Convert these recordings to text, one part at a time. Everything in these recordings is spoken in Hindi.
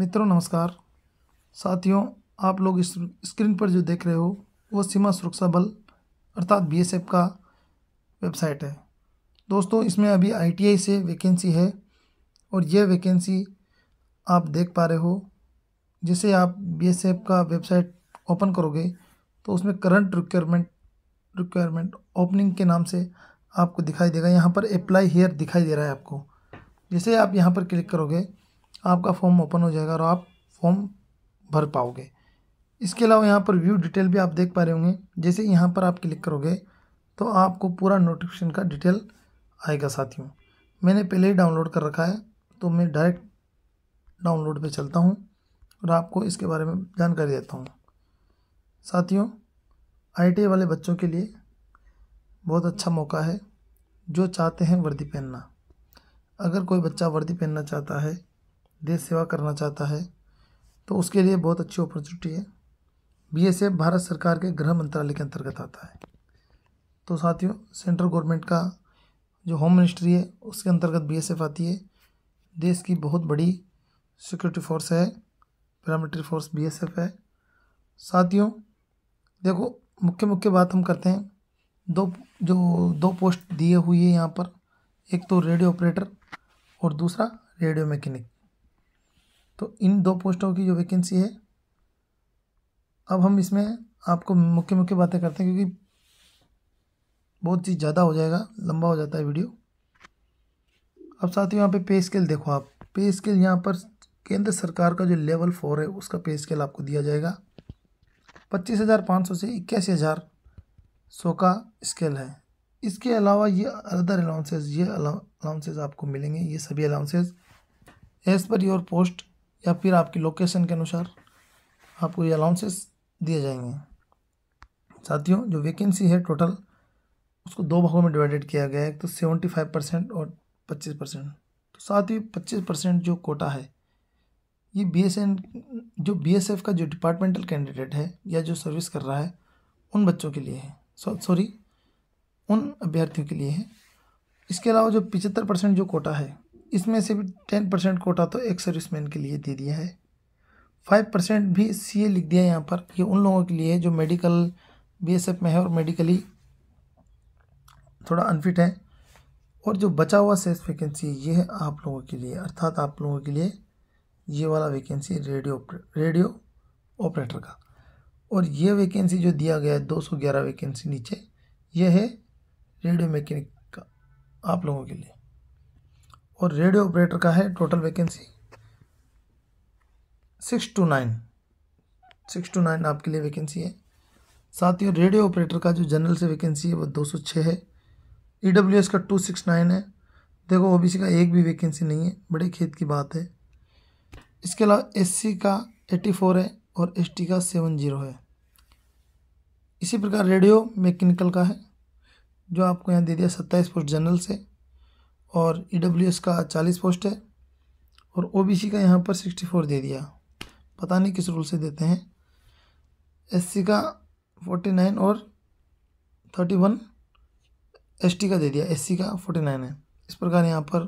मित्रों नमस्कार साथियों आप लोग इस स्क्रीन पर जो देख रहे हो वो सीमा सुरक्षा बल अर्थात बीएसएफ का वेबसाइट है दोस्तों इसमें अभी आईटीआई से वैकेंसी है और यह वैकेंसी आप देख पा रहे हो जिसे आप बीएसएफ का वेबसाइट ओपन करोगे तो उसमें करंट रिक्वायरमेंट रिक्वायरमेंट ओपनिंग के नाम से आपको दिखाई देगा यहाँ पर अप्लाई हेयर दिखाई दे रहा है आपको जैसे आप यहाँ पर क्लिक करोगे आपका फॉर्म ओपन हो जाएगा और आप फॉर्म भर पाओगे इसके अलावा यहाँ पर व्यू डिटेल भी आप देख पा रहे होंगे जैसे यहाँ पर आप क्लिक करोगे तो आपको पूरा नोटिफिकेशन का डिटेल आएगा साथियों मैंने पहले ही डाउनलोड कर रखा है तो मैं डायरेक्ट डाउनलोड पे चलता हूँ और आपको इसके बारे में जानकारी देता हूँ साथियों आई वाले बच्चों के लिए बहुत अच्छा मौका है जो चाहते हैं वर्दी पहनना अगर कोई बच्चा वर्दी पहनना चाहता है देश सेवा करना चाहता है तो उसके लिए बहुत अच्छी अपॉर्चुनिटी है बीएसएफ भारत सरकार के गृह मंत्रालय के अंतर्गत आता है तो साथियों सेंट्रल गवर्नमेंट का जो होम मिनिस्ट्री है उसके अंतर्गत बीएसएफ आती है देश की बहुत बड़ी सिक्योरिटी फोर्स है पैरामिलिट्री फोर्स बीएसएफ है साथियों देखो मुख्य मुख्य बात हम करते हैं दो जो दो पोस्ट दिए हुई है यहाँ पर एक तो रेडियो ऑपरेटर और दूसरा रेडियो मैकेनिक तो इन दो पोस्टों की जो वैकेंसी है अब हम इसमें आपको मुख्य मुख्य बातें करते हैं क्योंकि बहुत ही ज़्यादा हो जाएगा लंबा हो जाता है वीडियो अब साथ ही यहाँ पे पे स्केल देखो आप पे स्केल यहाँ पर केंद्र सरकार का जो लेवल फोर है उसका पे स्केल आपको दिया जाएगा पच्चीस हज़ार पाँच सौ से इक्यासी हज़ार सौ का स्केल है इसके अलावा ये अदर अलाउंसेज ये अलाउंसेज आपको मिलेंगे ये सभी allowances as per your post या फिर आपकी लोकेशन के अनुसार आपको ये अलाउंसेस दिए जाएंगे साथियों जो वैकेंसी है टोटल उसको दो भागों में डिवाइडेड किया गया है तो सेवेंटी फाइव परसेंट और पच्चीस परसेंट तो साथ ही पच्चीस परसेंट जो कोटा है ये बी एस एन जो बी एस एफ का जो डिपार्टमेंटल कैंडिडेट है या जो सर्विस कर रहा है उन बच्चों के लिए है सॉरी उन अभ्यर्थियों के लिए है इसके अलावा जो पिचहत्तर परसेंट जो कोटा है इसमें से भी टेन परसेंट कोटा तो एक सर्विसमैन के लिए दे दिया है फाइव परसेंट भी सी लिख दिया है यहाँ पर ये उन लोगों के लिए जो मेडिकल बीएसएफ में है और मेडिकली थोड़ा अनफिट है और जो बचा हुआ सेल्स वैकेंसी ये है आप लोगों के लिए अर्थात आप लोगों के लिए ये वाला वैकेंसी रेडियो रेडियो ऑपरेटर का और ये वैकेंसी जो दिया गया है दो सौ ग्यारह वैकेंसी नीचे यह है रेडियो मैकेनिक का आप लोगों के लिए और रेडियो ऑपरेटर का है total vacancy six two nine six two nine आपके लिए वैकेंसी है साथ ही रेडियो ऑपरेटर का जो जनरल से वैकेंसी है वो दो सौ छः है ई डब्ल्यू एस का टू सिक्स नाइन है देखो ओ बी सी का एक भी वैकेंसी नहीं है बड़े खेत की बात है इसके अलावा एस सी का एट्टी फोर है और एस टी का सेवन जीरो है इसी प्रकार रेडियो मैकेनिकल का है जो आपको यहाँ दे दिया सत्ताईस पोस्ट जनरल से और ई डब्ल्यू एस का चालीस पोस्ट है और ओ बी सी का यहाँ पर सिक्सटी फोर दे दिया पता नहीं किस रूल से देते हैं एस सी का फोर्टी नाइन और थर्टी वन एस टी का दे दिया एस सी का फोर्टी नाइन है इस प्रकार यहाँ पर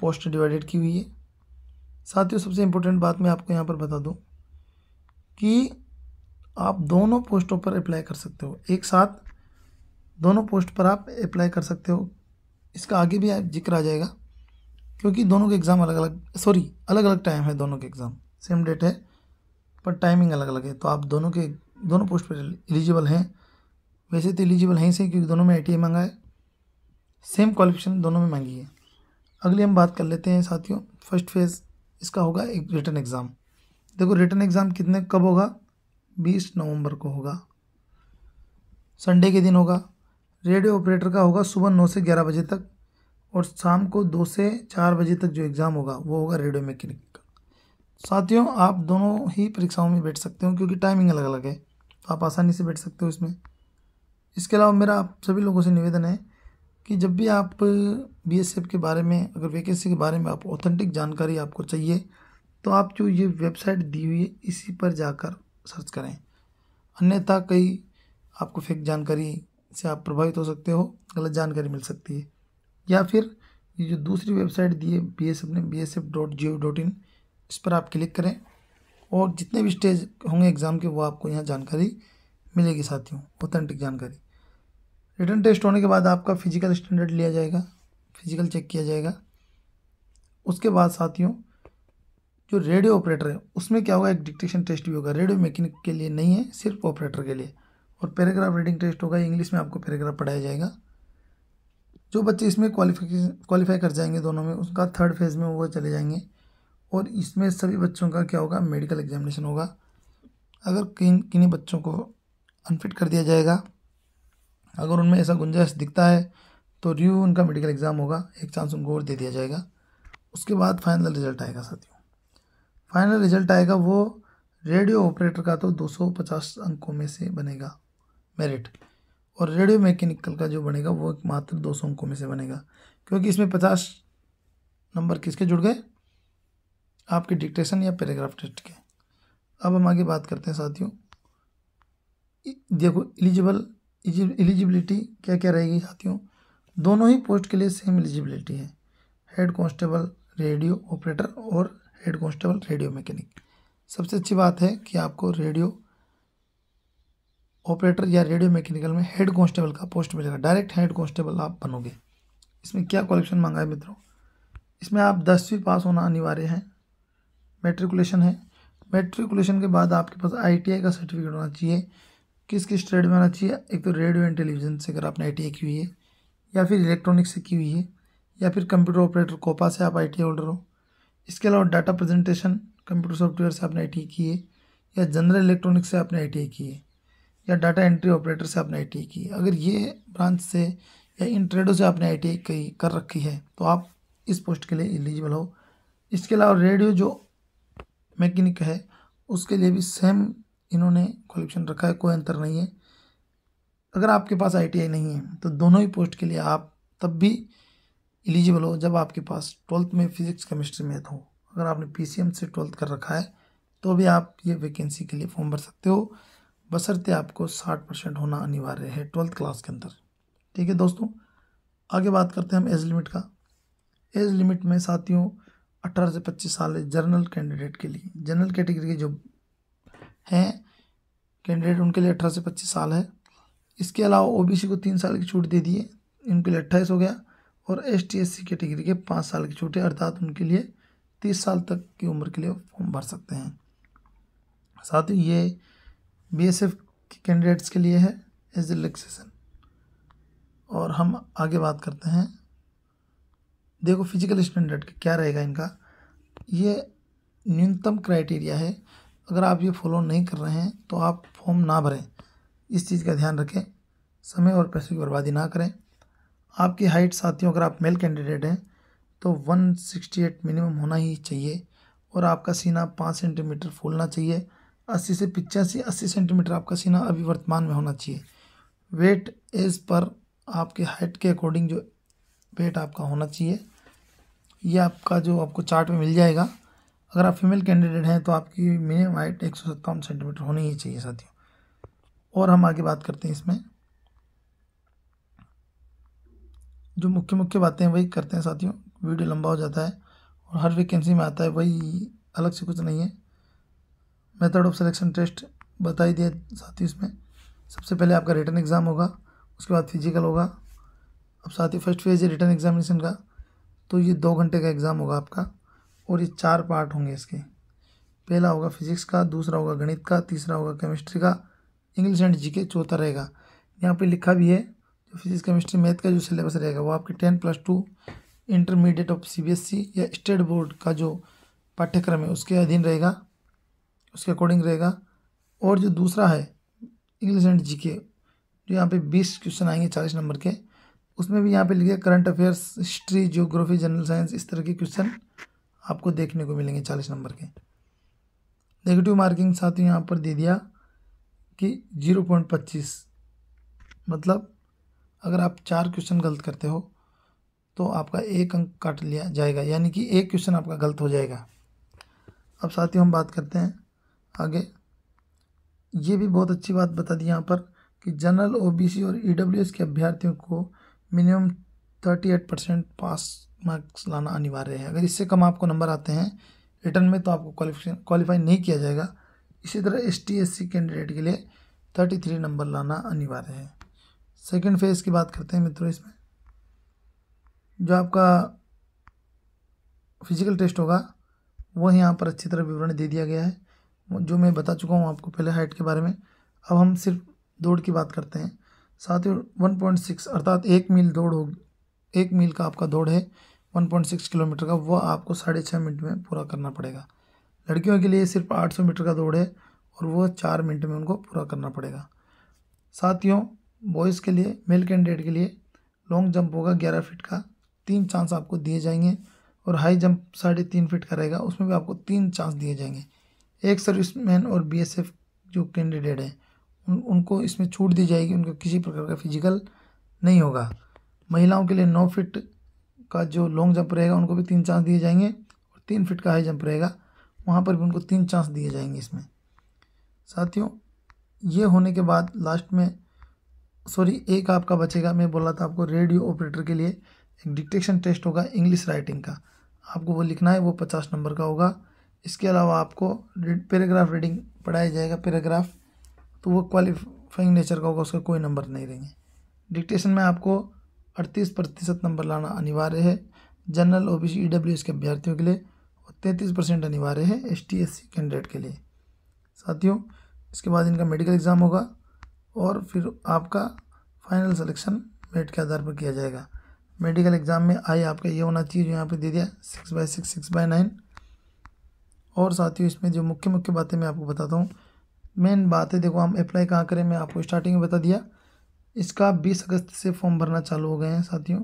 पोस्ट डिवाइडेड की हुई है साथ ही सबसे इम्पोर्टेंट बात मैं आपको यहाँ पर बता दूँ कि आप दोनों पोस्टों पर अप्लाई कर सकते हो एक साथ दोनों पोस्ट पर आप अप्लाई कर सकते हो इसका आगे भी जिक्र आ जाएगा क्योंकि दोनों के एग्ज़ाम अलग अलग सॉरी अलग अलग टाइम है दोनों के एग्ज़ाम सेम डेट है पर टाइमिंग अलग अलग है तो आप दोनों के दोनों पोस्ट पर एलिजिबल हैं वैसे तो एलिजिबल हैं सही क्योंकि दोनों में आई मांगा है सेम क्वालिफिकेशन दोनों में मांगी है अगली हम बात कर लेते हैं साथियों फर्स्ट फेज़ इसका होगा एक रिटर्न एग्ज़ाम देखो रिटर्न एग्ज़ाम कितने कब होगा बीस नवंबर को होगा संडे के दिन होगा रेडियो ऑपरेटर का होगा सुबह नौ से ग्यारह बजे तक और शाम को दो से चार बजे तक जो एग्ज़ाम होगा वो होगा रेडियो मैकेनिक का साथियों आप दोनों ही परीक्षाओं में बैठ सकते हो क्योंकि टाइमिंग अलग अलग है तो आप आसानी से बैठ सकते हो इसमें इसके अलावा मेरा आप सभी लोगों से निवेदन है कि जब भी आप बी के बारे में अगर वैकेंसी के बारे में आप ऑथेंटिक जानकारी आपको चाहिए तो आप जो ये वेबसाइट दी हुई है इसी पर जाकर सर्च करें अन्यथा कई आपको फेक जानकारी से आप प्रभावित हो सकते हो गलत जानकारी मिल सकती है या फिर ये जो दूसरी वेबसाइट दी है बी एस एफ ने B S F dot G O dot in इस पर आप क्लिक करें और जितने भी स्टेज होंगे एग्ज़ाम के वो आपको यहाँ जानकारी मिलेगी साथियों ऑथेंटिक जानकारी रिटर्न टेस्ट होने के बाद आपका फिजिकल स्टैंडर्ड लिया जाएगा फिजिकल चेक किया जाएगा उसके बाद साथियों जो रेडियो ऑपरेटर है उसमें क्या होगा एक डिक्टेशन टेस्ट भी होगा रेडियो मैकेनिक के लिए नहीं है सिर्फ ऑपरेटर के लिए और पैराग्राफ रीडिंग टेस्ट होगा इंग्लिश में आपको पैराग्राफ पढ़ाया जाएगा जो बच्चे इसमें क्वालिफिकेशन क्वालिफाई कर जाएंगे दोनों में उसका थर्ड फेज़ में वो चले जाएंगे और इसमें सभी बच्चों का क्या होगा मेडिकल एग्जामिनेशन होगा अगर किन किन्हीं बच्चों को अनफिट कर दिया जाएगा अगर उनमें ऐसा गुंजाइश दिखता है तो रिव्यू उनका मेडिकल एग्ज़ाम होगा एक चांस उनको और दे दिया जाएगा उसके बाद फाइनल रिजल्ट आएगा साथियों फाइनल रिजल्ट आएगा वो रेडियो ऑपरेटर का तो 250 अंकों में से बनेगा मेरिट और रेडियो मैकेनिकल का जो बनेगा वो मात्र दो सौ अंकों में से बनेगा क्योंकि इसमें पचास नंबर किसके जुड़ गए आपके डिक्टेशन या पैराग्राफ टेस्ट के अब हम आगे बात करते हैं साथियों देखो एलिजिबल एलिजिबिलिटी क्या क्या रहेगी साथियों दोनों ही पोस्ट के लिए सेम एलिजिबिलिटी है हेड कांस्टेबल रेडियो ऑपरेटर और हेड कांस्टेबल रेडियो मैकेनिक सबसे अच्छी बात है कि आपको रेडियो ऑपरेटर या रेडियो मैकेनिकल में हेड कांस्टेबल का पोस्ट मिलेगा डायरेक्ट हेड कांस्टेबल आप बनोगे इसमें क्या क्वालिफिकेशन मांगा है मित्रों इसमें आप दसवीं पास होना अनिवार्य है मेट्रिकुलेशन है मेट्रिकुलेशन के बाद आपके पास आई का सर्टिफिकेट होना चाहिए किस किस ट्रेड में होना चाहिए एक तो रेडियो एंड टेलीविज़न से अगर आपने आई की हुई है या फिर इलेक्ट्रॉनिक्स से की हुई है या फिर कंप्यूटर ऑपरेटर कोपा से आप आई होल्डर हो इसके अलावा डाटा प्रेजेंटेशन कंप्यूटर सॉफ्टवेयर से आपने आई की है या जनरल इलेक्ट्रॉनिक्स से आपने आई की है या डाटा एंट्री ऑपरेटर से आपने आई की अगर ये ब्रांच से या इन ट्रेडों से आपने आई टी कर रखी है तो आप इस पोस्ट के लिए एलिजिबल हो इसके अलावा रेडियो जो मैकेनिक है उसके लिए भी सेम इन्होंने क्वालिफिकेशन रखा है कोई अंतर नहीं है अगर आपके पास आई नहीं है तो दोनों ही पोस्ट के लिए आप तब भी एलिजिबल हो जब आपके पास ट्वेल्थ में फिजिक्स केमिस्ट्री मैथ हो अगर आपने पी से ट्वेल्थ कर रखा है तो भी आप ये वैकेंसी के लिए फॉर्म भर सकते हो बसरते आपको साठ परसेंट होना अनिवार्य है ट्वेल्थ क्लास के अंदर ठीक है दोस्तों आगे बात करते हैं हम एज लिमिट का एज लिमिट में साथियों अठारह से पच्चीस साल जनरल कैंडिडेट के लिए जनरल कैटेगरी के जो हैं कैंडिडेट उनके लिए अठारह से पच्चीस साल है इसके अलावा ओबीसी को तीन साल की छूट दे दिए उनके लिए अट्ठाईस हो गया और S T S C category के पाँच साल की छूट है अर्थात उनके लिए तीस साल तक की उम्र के लिए फॉर्म भर सकते हैं साथ ही ये बी एस एफ के कैंडिडेट्स के लिए है एज रिलैक्सेशन और हम आगे बात करते हैं देखो फिजिकल स्टैंडर्ड क्या रहेगा इनका ये न्यूनतम क्राइटेरिया है अगर आप ये फॉलो नहीं कर रहे हैं तो आप फॉर्म ना भरें इस चीज़ का ध्यान रखें समय और पैसे की बर्बादी ना करें आपकी हाइट साथियों अगर आप मेल कैंडिडेट हैं तो 168 मिनिमम होना ही चाहिए और आपका सीना पाँच सेंटीमीटर फूलना चाहिए अस्सी से पिचासी अस्सी सेंटीमीटर आपका सीना अभी वर्तमान में होना चाहिए वेट एज पर आपके हाइट के अकॉर्डिंग जो वेट आपका होना चाहिए यह आपका जो आपको चार्ट में मिल जाएगा अगर आप फीमेल कैंडिडेट हैं तो आपकी मिनिमम हाइट एक सौ सत्तावन सेंटीमीटर होनी ही चाहिए साथियों और हम आगे बात करते हैं इसमें जो मुख्य मुख्य बातें हैं वही करते हैं साथियों वीडियो लंबा हो जाता है और हर वैकेंसी में आता है वही अलग से कुछ नहीं है मेथड ऑफ सिलेक्शन टेस्ट बता ही दिया ही उसमें सबसे पहले आपका रिटर्न एग्ज़ाम होगा उसके बाद फिजिकल होगा अब साथ ही फर्स्ट फेज है रिटर्न एग्जामिनेशन का तो ये दो घंटे का एग्ज़ाम होगा आपका और ये चार पार्ट होंगे इसके पहला होगा फिजिक्स का दूसरा होगा गणित का तीसरा होगा केमिस्ट्री का इंग्लिश एंड जी चौथा रहेगा यहाँ पर लिखा भी है जो फिजिक्स केमिस्ट्री मैथ का जो सिलेबस रहेगा वो आपके ten plus two intermediate of C या स्टेट बोर्ड का जो पाठ्यक्रम है उसके अधीन रहेगा उसके अकॉर्डिंग रहेगा और जो दूसरा है इंग्लिश एंड जी के जो यहाँ पे बीस क्वेश्चन आएंगे चालीस नंबर के उसमें भी यहाँ पे लिखे current affairs history geography general science इस तरह के क्वेश्चन आपको देखने को मिलेंगे चालीस नंबर के नेगेटिव मार्किंग साथ ही यहाँ पर दे दिया कि जीरो पॉइंट पच्चीस मतलब अगर आप चार क्वेश्चन गलत करते हो तो आपका एक अंक काट लिया जाएगा यानी कि एक क्वेश्चन आपका गलत हो जाएगा अब साथियों हम बात करते हैं आगे ये भी बहुत अच्छी बात बता दी यहाँ पर कि जनरल ओबीसी और ईडब्ल्यूएस के अभ्यर्थियों को minimum thirty eight percent pass marks लाना अनिवार्य है अगर इससे कम आपको नंबर आते हैं रिटर्न में तो आपको क्वालिफिकेशन क्वालिफाई नहीं किया जाएगा इसी तरह S T S C candidate के लिए थर्टी थ्री नंबर लाना अनिवार्य है सेकेंड फेज़ की बात करते हैं मित्रों इसमें जो आपका फिजिकल टेस्ट होगा वह यहाँ पर अच्छी तरह विवरण दे दिया गया है जो मैं बता चुका हूँ आपको पहले हाइट के बारे में अब हम सिर्फ दौड़ की बात करते हैं साथ ही वन पॉइंट सिक्स अर्थात एक मील दौड़ होगी एक मील का आपका दौड़ है वन पॉइंट सिक्स किलोमीटर का वह आपको साढ़े छः मिनट में पूरा करना पड़ेगा लड़कियों के लिए सिर्फ आठ सौ मीटर का दौड़ है और वह चार मिनट में उनको पूरा करना पड़ेगा साथियों बॉयज़ के लिए मेल कैंडिडेट के लिए लॉन्ग जंप होगा ग्यारह फिट का तीन चांस आपको दिए जाएंगे और हाई जंप साढ़े तीन फिट का रहेगा उसमें भी आपको तीन चांस दिए जाएंगे एक सर्विसमैन और बीएसएफ जो कैंडिडेट हैं उन, उनको इसमें छूट दी जाएगी उनका किसी प्रकार का फिजिकल नहीं होगा महिलाओं के लिए नौ फिट का जो लॉन्ग जंप रहेगा उनको भी तीन चांस दिए जाएंगे और तीन फिट का हाई जंप रहेगा वहाँ पर भी उनको तीन चांस दिए जाएंगे इसमें साथियों ये होने के बाद लास्ट में सॉरी एक आपका बचेगा मैं बोला था आपको रेडियो ऑपरेटर के लिए एक डिक्टेशन टेस्ट होगा इंग्लिश राइटिंग का आपको वो लिखना है वो पचास नंबर का होगा इसके अलावा आपको पैराग्राफ रीडिंग पढ़ाया जाएगा पैराग्राफ तो वो क्वालिफाइंग नेचर का होगा उसका कोई नंबर नहीं रहेंगे डिक्टेशन में आपको अड़तीस प्रतिशत नंबर लाना अनिवार्य है general O B C E W S के अभ्यर्थियों के लिए और तैंतीस परसेंट अनिवार्य है S T S C candidate के लिए साथियों इसके बाद इनका मेडिकल एग्ज़ाम होगा और फिर आपका फाइनल सिलेक्शन मेरिट के आधार पर किया जाएगा मेडिकल एग्ज़ाम में आई आपका ये होना चाहिए जो यहाँ पर दे दिया six by six six by nine और साथियों इसमें जो मुख्य मुख्य बातें मैं आपको बताता हूँ मेन बात है देखो हम अप्लाई कहाँ करें मैं आपको स्टार्टिंग में बता दिया इसका बीस अगस्त से फॉर्म भरना चालू हो गए हैं साथियों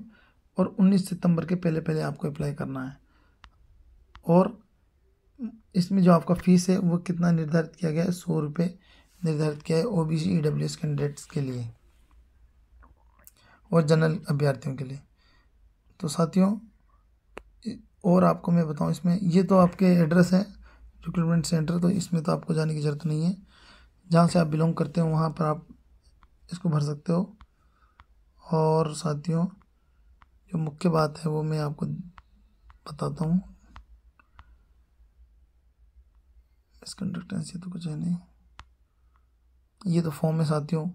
और उन्नीस सितंबर के पहले पहले आपको अप्लाई करना है और इसमें जो आपका फ़ीस है वो कितना निर्धारित किया गया है सौ रुपये निर्धारित किया है O B C E W S candidates के लिए और जनरल अभ्यर्थियों के लिए तो साथियों और आपको मैं बताऊँ इसमें ये तो आपके एड्रेस है रिक्रूटमेंट सेंटर तो इसमें तो आपको जाने की ज़रूरत नहीं है जहाँ से आप बिलोंग करते हो वहाँ पर आप इसको भर सकते हो और साथियों जो मुख्य बात है वो मैं आपको बताता हूँ इस कंडक्टेंस ये तो कुछ है नहीं ये तो फॉर्म है साथियों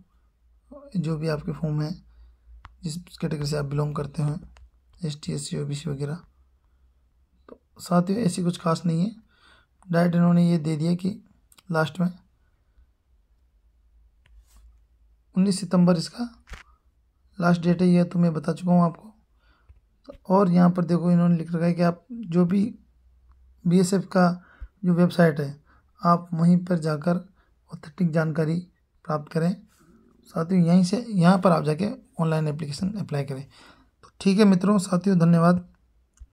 जो भी आपके फॉर्म है जिस कैटेगरी से आप बिलोंग करते हैं S T S C O B C वगैरह तो साथियों ऐसी कुछ खास नहीं है डायरेक्ट इन्होंने ये दे दिया कि लास्ट में उन्नीस सितंबर इसका लास्ट डेट है यह तो मैं बता चुका हूँ आपको और यहाँ पर देखो इन्होंने लिख रखा है कि आप जो भी बीएसएफ का जो वेबसाइट है आप वहीं पर जाकर ऑथेंटिक जानकारी प्राप्त करें साथियों यहीं से यहाँ पर आप जाके ऑनलाइन एप्लीकेशन अप्लाई करें तो ठीक है मित्रों साथियों धन्यवाद